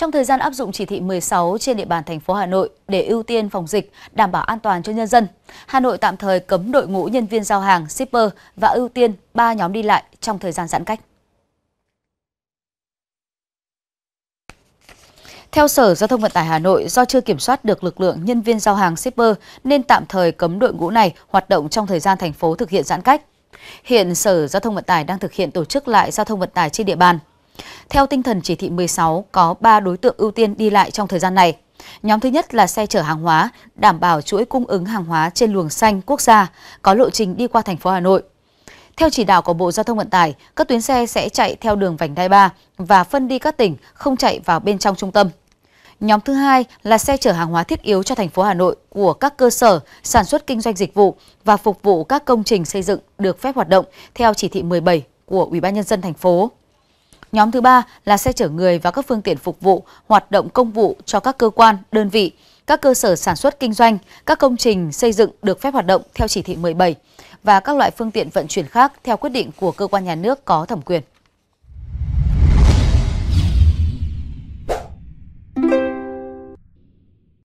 Trong thời gian áp dụng chỉ thị 16 trên địa bàn thành phố Hà Nội để ưu tiên phòng dịch, đảm bảo an toàn cho nhân dân, Hà Nội tạm thời cấm đội ngũ nhân viên giao hàng, shipper và ưu tiên 3 nhóm đi lại trong thời gian giãn cách. Theo Sở Giao thông Vận tải Hà Nội, do chưa kiểm soát được lực lượng nhân viên giao hàng shipper nên tạm thời cấm đội ngũ này hoạt động trong thời gian thành phố thực hiện giãn cách. Hiện Sở Giao thông Vận tải đang thực hiện tổ chức lại giao thông vận tải trên địa bàn. Theo tinh thần chỉ thị 16, có 3 đối tượng ưu tiên đi lại trong thời gian này. Nhóm thứ nhất là xe chở hàng hóa, đảm bảo chuỗi cung ứng hàng hóa trên luồng xanh quốc gia, có lộ trình đi qua thành phố Hà Nội. Theo chỉ đạo của Bộ Giao thông Vận tải, các tuyến xe sẽ chạy theo đường vành đai 3 và phân đi các tỉnh không chạy vào bên trong trung tâm. Nhóm thứ hai là xe chở hàng hóa thiết yếu cho thành phố Hà Nội của các cơ sở sản xuất kinh doanh dịch vụ và phục vụ các công trình xây dựng được phép hoạt động theo chỉ thị 17 của Ủy ban nhân dân thành phố. Nhóm thứ ba là xe chở người và các phương tiện phục vụ hoạt động công vụ cho các cơ quan, đơn vị, các cơ sở sản xuất kinh doanh, các công trình xây dựng được phép hoạt động theo chỉ thị 17 và các loại phương tiện vận chuyển khác theo quyết định của cơ quan nhà nước có thẩm quyền.